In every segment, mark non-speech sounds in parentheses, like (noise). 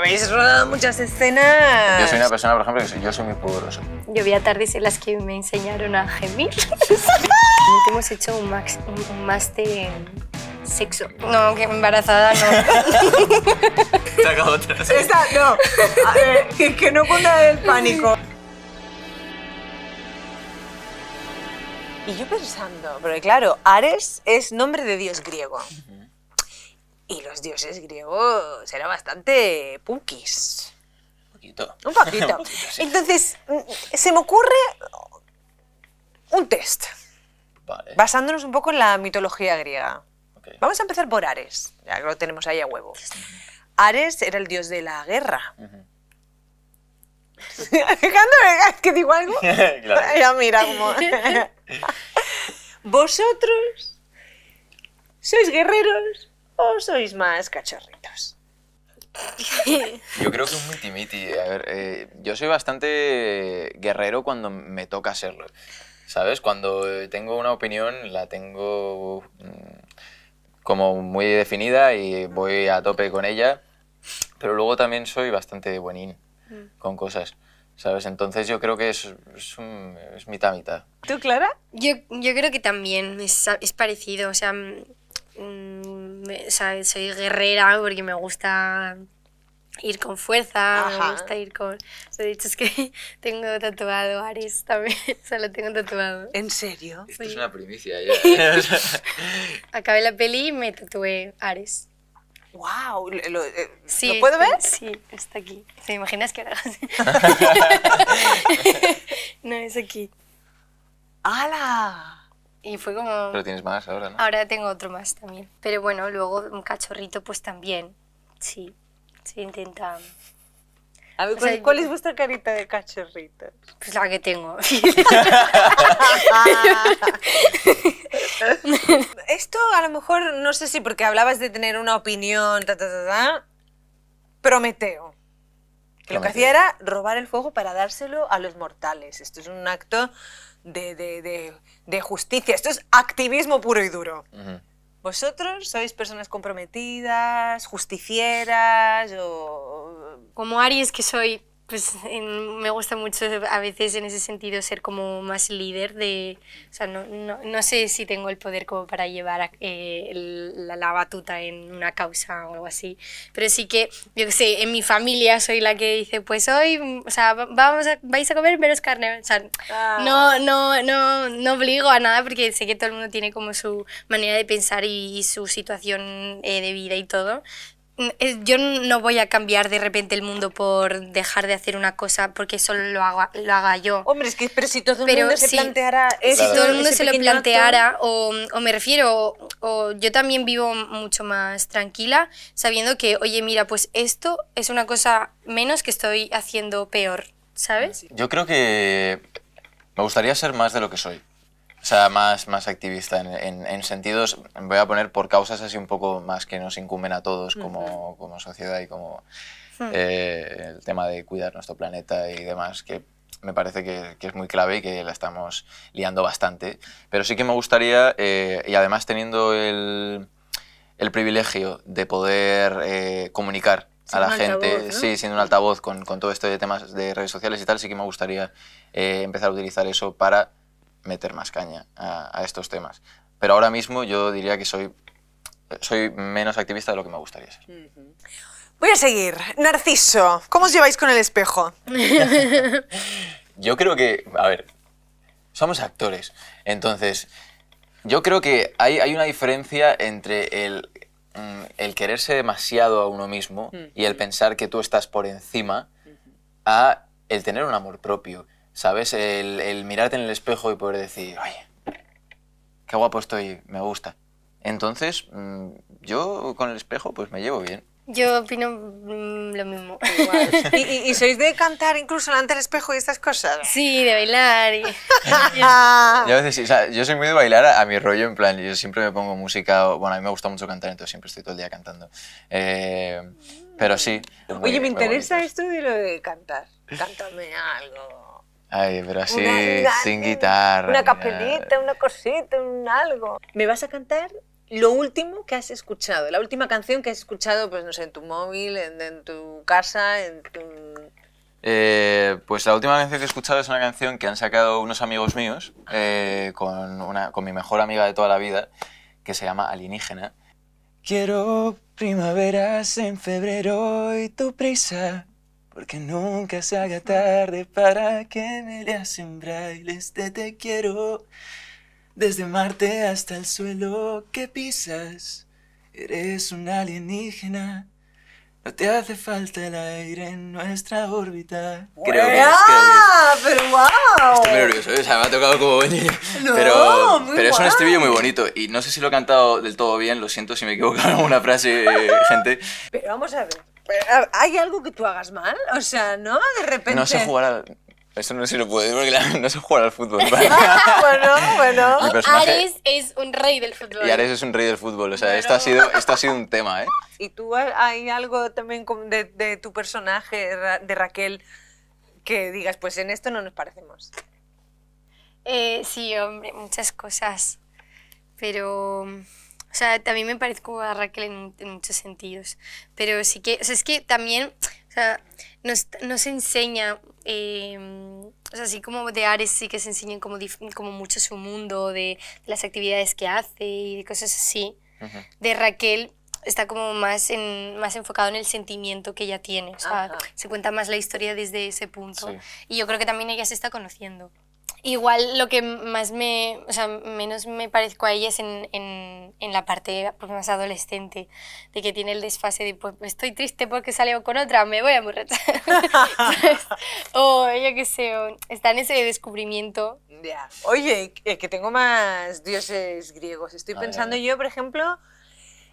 Habéis rodado muchas escenas. Yo soy una persona, por ejemplo, que yo soy muy pudoroso. Yo vi a Tardis en las que me enseñaron a gemir. (laughs) Hemos hecho un, máster en sexo. No, que embarazada no. Te (laughs) acabo otra. Esta, no. A que, no cunda el pánico. Y yo pensando, porque claro, Ares es nombre de dios griego. Y los dioses griegos eran bastante punkis. Un poquito. Un poquito. (laughs) Entonces, mm, se me ocurre un test. Basándonos un poco en la mitología griega. Vamos a empezar por Ares, ya lo tenemos ahí a huevo. Ares era el dios de la guerra. Uh ¿es (laughs) que digo algo? (laughs) Ya mira como... Vosotros sois guerreros o sois más cachorritos? Yo creo que es muy A ver, eh, yo soy bastante guerrero cuando me toca serlo. ¿Sabes? Cuando tengo una opinión, la tengo mm, como muy definida y voy a tope con ella. Pero luego también soy bastante buenín mm. con cosas. ¿Sabes? Entonces yo creo que es, es, un, mitad mitad. ¿Tú, Clara? Yo, yo creo que también es, parecido. O sea, mm, soy guerrera porque me gusta ir con fuerza, me gusta ir con... Os he dicho, es que (laughs) tengo tatuado Ares también, (laughs) o lo tengo tatuado. ¿En serio? Esto es una primicia ya. (laughs) Acabé la peli y me tatué Ares. ¡Wow! ¿Lo, lo, eh, sí, puedo ver? Sí, está aquí. ¿Te imaginas que así? no, es aquí. ¡Hala! Y fue como... Pero tienes más ahora, ¿no? Ahora tengo otro más también. Pero bueno, luego un cachorrito pues también. Sí, se intenta... A ver, ¿cuál, es vuestra carita de cachorrito? Pues la que tengo. (laughs) Esto a lo mejor, no sé si porque hablabas de tener una opinión, ta, ta, ta, ta Prometeo. Que Prometeo. lo que hacía era robar el fuego para dárselo a los mortales. Esto es un acto de, justicia. Esto es activismo puro y duro. ¿Vosotros sois personas comprometidas, justicieras o...? Como Aries que soy, pues me gusta mucho a veces en ese sentido ser como más líder de, o sea, no, no, sé si tengo el poder como para llevar eh, la, batuta en una causa o algo así, pero sí que, yo que sé, en mi familia soy la que dice, pues hoy, o sea, vamos a, vais a comer menos carne, o sea, ah. no, no, no, no obligo a nada porque sé que todo el mundo tiene como su manera de pensar y, su situación eh, de vida y todo, yo no voy a cambiar de repente el mundo por dejar de hacer una cosa porque solo lo haga, lo haga yo. Hombre, es que pero si todo el mundo se planteara Si todo el mundo se lo planteara, o, o, me refiero, o, yo también vivo mucho más tranquila sabiendo que, oye, mira, pues esto es una cosa menos que estoy haciendo peor, ¿sabes? Yo creo que me gustaría ser más de lo que soy más, más activista en, sentidos, voy a poner por causas así un poco más que nos incumben a todos como, sociedad y como hmm. eh, el tema de cuidar nuestro planeta y demás, que me parece que, es muy clave y que la estamos liando bastante. Pero sí que me gustaría, eh, y además teniendo el, el privilegio de poder eh, comunicar a la gente, sí, siendo un altavoz con, todo esto de temas de redes sociales y tal, sí que me gustaría empezar a utilizar eso para meter más caña a, estos temas. Pero ahora mismo yo diría que soy, soy menos activista de lo que me gustaría ser. Voy a seguir. Narciso, ¿cómo os lleváis con el espejo? (laughs) yo creo que, a ver, somos actores. Entonces, yo creo que hay, hay una diferencia entre el, mm, el, quererse demasiado a uno mismo y el pensar que tú estás por encima a el tener un amor propio. ¿sabes? El, mirarte en el espejo y poder decir, oye, qué guapo estoy, me gusta. Entonces, mm, yo con el espejo pues me llevo bien. Yo opino mm, lo mismo. (laughs) ¿Y, sois de cantar incluso delante del espejo y estas cosas? Sí, de bailar. Y... (laughs) yo yo soy muy de bailar a, mi rollo, en plan, yo siempre me pongo música, bueno, a mí me gusta mucho cantar, entonces siempre estoy todo el día cantando. Eh, pero sí. Oye, me interesa esto de lo de cantar. Cántame algo. Ay, pero así, sin eh, guitarra. Una capelita, una cosita, un algo. ¿Me vas a cantar lo último que has escuchado? La última canción que has escuchado, pues no sé, en tu móvil, en, tu casa, en tu... Eh, pues la última canción que he escuchado es una canción que han sacado unos amigos míos eh, con, una, con mi mejor amiga de toda la vida, que se llama Alienígena. Quiero primaveras en febrero y tu prisa porque nunca se haga tarde para que me leas en braille Este te quiero. Desde Marte hasta el suelo que pisas, eres un alienígena. No te hace falta el aire en nuestra órbita. Creo que, es, ah, pero wow! Estoy muy nervioso, o sea, me ha tocado como no, pero, es un estribillo muy bonito y no sé si lo he cantado del todo bien, lo siento si me he equivocado en alguna frase, eh, gente. Pero vamos a ver. ¿Hay algo que tú hagas mal? O sea, ¿no? De repente. No sé jugar al. Eso no sé si lo puedo decir porque no sé jugar al fútbol. (laughs) bueno, bueno. Ares es un rey del fútbol. Y Ares es un rey del fútbol. O sea, esto, ha sido, esto ha sido un tema, ¿eh? ¿Y tú hay algo también de, tu personaje, de Raquel, que digas, pues en esto no nos parecemos? Eh, sí, hombre, muchas cosas. Pero... O sea, también me parezco a Raquel en, muchos sentidos. Pero sí que... O sea, es que también... O sea, nos, nos enseña Em, así como de Ares sí que se enseñan como, como mucho su mundo, de, las actividades que hace y de cosas así. De Raquel está como más, más enfocado en el sentimiento que ella tiene. se cuenta más la historia desde ese punto. Y yo creo que también ella se está conociendo. Igual lo que más me, o sea, menos me parezco a ella es en, en, en la parte pues, más adolescente, de que tiene el desfase de, pues estoy triste porque salió con otra, me voy a morir (laughs) o ella que sé, está en ese descubrimiento. Oye, eh, que tengo más dioses griegos. Estoy pensando yo, por ejemplo,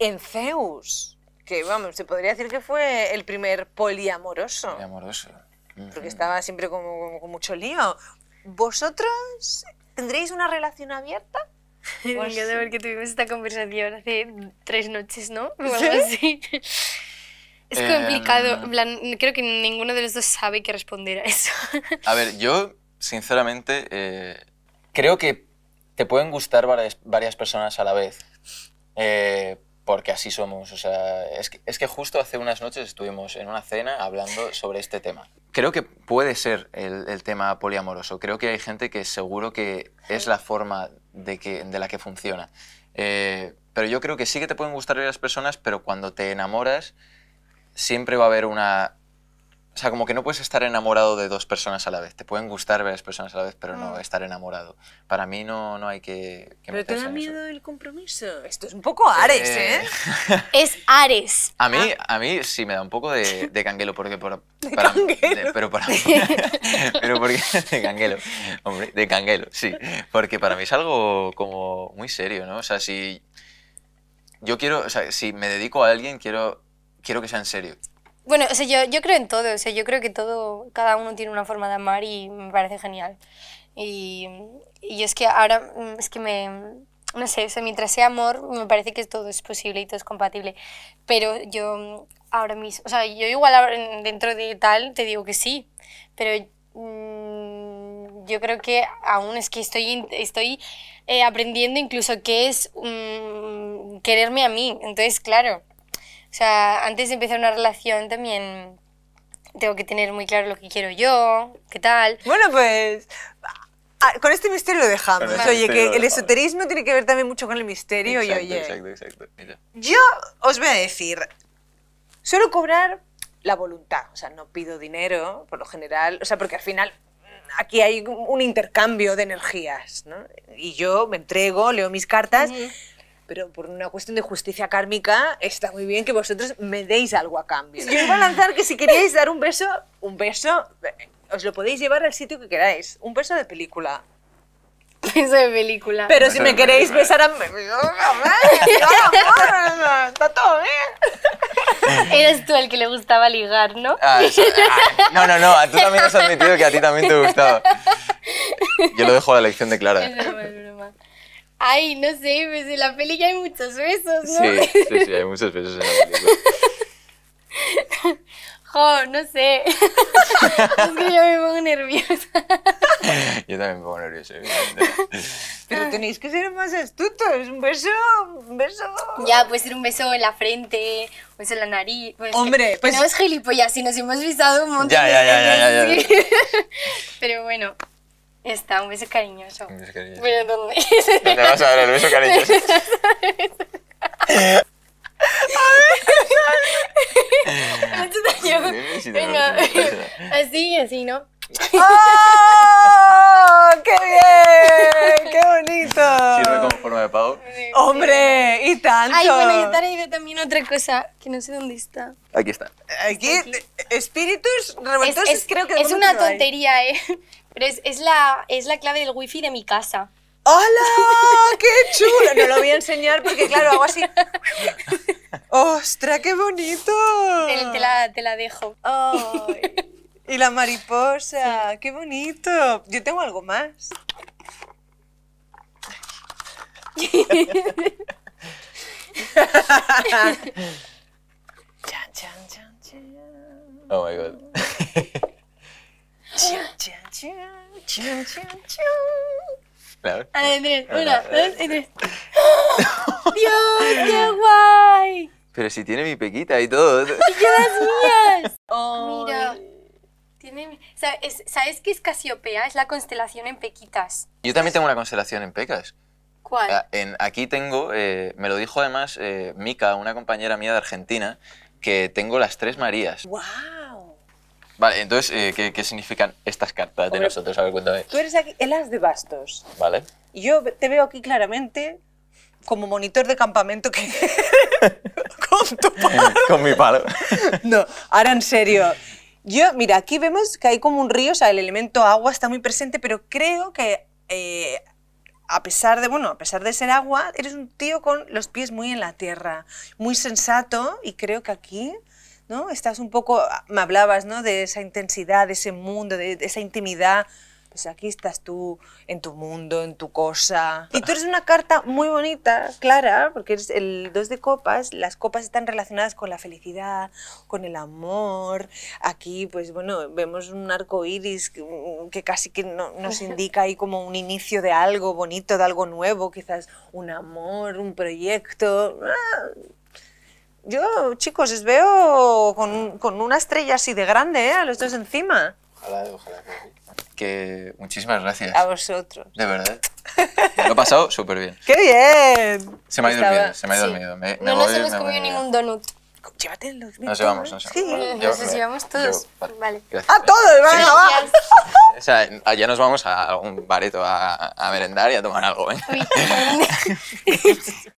en Zeus, que vamos, se podría decir que fue el primer poliamoroso. Poliamoroso. Porque estaba siempre como con mucho lío. ¿Vosotros tendréis una relación abierta? (laughs) Me yo pues encanta que tuvimos esta conversación hace tres noches, ¿no? O así. (laughs) Es complicado. Eh, creo que ninguno de los dos sabe qué responder a eso. A ver, yo, sinceramente, eh, creo que te pueden gustar varias, personas a la vez. Eh, porque así somos. sea, es que, justo hace unas noches estuvimos en una cena hablando sobre este tema. Creo que puede ser el, tema poliamoroso. Creo que hay gente que seguro que es la forma de, que, de la que funciona. Eh, pero yo creo que sí que te pueden gustar las personas, pero cuando te enamoras siempre va a haber una o sea, como que no puedes estar enamorado de dos personas a la vez. Te pueden gustar varias personas a la vez, pero no ah. estar enamorado. Para mí no, no hay que... que ¿Pero te da miedo el compromiso? Esto es un poco Ares, ¿eh? ¿eh? (laughs) es Ares. A mí, ah. a mí sí me da un poco de, canguelo, porque por, (laughs) de canguelo. pero para (laughs) mí... pero porque... De canguelo. Hombre, de canguelo, sí. Porque para mí es algo como muy serio, ¿no? O sea, si yo quiero... O sea, si me dedico a alguien, quiero, quiero que sea en serio. Bueno, o sea, yo, yo creo en todo, o sea, yo creo que todo, cada uno tiene una forma de amar y me parece genial. Y, y es que ahora, mm, es que me, no sé, o sea, mientras sea amor, me parece que todo es posible y todo es compatible. Pero yo mm, ahora mismo, o sea, yo igual dentro de tal te digo que sí, pero mm, yo creo que aún es que estoy, estoy eh, aprendiendo incluso qué es quererme a mí. Entonces, claro, o sea, antes de empezar una relación también tengo que tener muy claro lo que quiero yo, qué tal. Bueno, pues con este misterio lo dejamos. Este oye, que el esoterismo tiene que ver también mucho con el misterio y oye. Exacto, exacto. Yo os voy a decir, suelo cobrar la voluntad, o sea, no pido dinero por lo general, o sea, porque al final mm, aquí hay un intercambio de energías, ¿no? Y yo me entrego, leo mis cartas pero por una cuestión de justicia kármica está muy bien que vosotros me deis algo a cambio. Yo iba a lanzar que si queríais dar un beso, un beso, eh, os lo podéis llevar al sitio que queráis. Un beso de película. (laughs) Beso de película. Pero si me queréis besar a... (laughs) Está todo bien. Eres tú el que le gustaba ligar, ¿no? Ah, ah no, no, no. Tú también has admitido que a ti también te gustaba. Yo lo dejo a la elección de Clara. Ay, no sé, pues en la peli ya hay muchos besos, ¿no? Sí, sí, sí, hay (laughs) muchos besos en la peli. Jo, no sé. (laughs) es que yo me pongo nerviosa. yo también me pongo nerviosa. Pero ah. tenéis que ser más astutos. Un beso, un beso. Ya, puede ser un beso en la frente, un beso en la nariz. Pues Hombre, pues. No es gilipollas, si nos hemos visado un montón. ya, ya, ya, ya, ya. (laughs) Pero bueno. Está, un beso cariñoso. Un beso cariñoso. Pero ¿dónde? ¿Dónde vas a dar el beso cariñoso? a ver, Venga, así, y así, ¿no? ¡Oh! ¡Qué bien! ¡Qué bonito! Sirve como forma de pago. ¡Hombre! ¡Y tanto! Ay, bueno, yo te he también otra cosa que no sé dónde está. Aquí está. Aquí, espíritus revueltos. creo que es una tontería, ¿eh? Pero es, la, es la clave del wifi de mi casa. ¡Hola! (laughs) ¡Qué chulo! No lo voy a enseñar porque, claro, hago así. (laughs) ¡Ostras, qué bonito! Te, la, dejo. y la mariposa, qué bonito. Yo tengo algo más. (laughs) Oh my god. A ver, miren, una, dos y tres. ¡Ah! ¡Dios, qué (laughs) guay! Pero si tiene mi pequita y todo. ¡Y las mías! Oh. (laughs) Mira. Tiene, ¿sabes, ¿Sabes qué es Casiopea? Es la constelación en Pequitas. Yo también tengo una constelación en Pecas. ¿Cuál? Ah, en, aquí tengo, eh, me lo dijo además eh, Mika, una compañera mía de Argentina, que tengo las tres Marías. ¡Wow! Vale, entonces, eh, ¿qué, ¿qué, significan estas cartas de nosotros? A ver, cuéntame. Tú eres el as de bastos. Vale. Yo te veo aquí claramente como monitor de campamento que (laughs) con tu palo. con mi palo. no, ahora en serio. Yo, mira, aquí vemos que hay como un río, o sea, el elemento agua está muy presente, pero creo que eh, a pesar de, bueno, a pesar de ser agua, eres un tío con los pies muy en la tierra, muy sensato y creo que aquí ¿no? Estás un poco, me hablabas, ¿no? De esa intensidad, de ese mundo, de, esa intimidad. Pues aquí estás tú, en tu mundo, en tu cosa. Y tú eres una carta muy bonita, clara, porque eres el dos de copas. Las copas están relacionadas con la felicidad, con el amor. Aquí, pues bueno, vemos un arco iris que, mm, casi que nos (laughs) indica ahí como un inicio de algo bonito, de algo nuevo, quizás un amor, un proyecto. Ah, yo, chicos, os veo con, con una estrella así de grande, ¿eh? A los dos encima. Ojalá, ojalá que muchísimas gracias. A vosotros. De verdad. lo he pasado súper (laughs) bien. ¡Qué bien! Se me ha ido el miedo, se me ha ido el miedo. no nos hemos comido ningún donut. Llévate el Nos llevamos, nos llevamos. Sí, nos, eh, llevamos todos. vale. ¡A todos! ¡Venga, va! O sea, allá ah, nos vamos a algún bareto a, a merendar y a tomar algo, ¿eh? (laughs)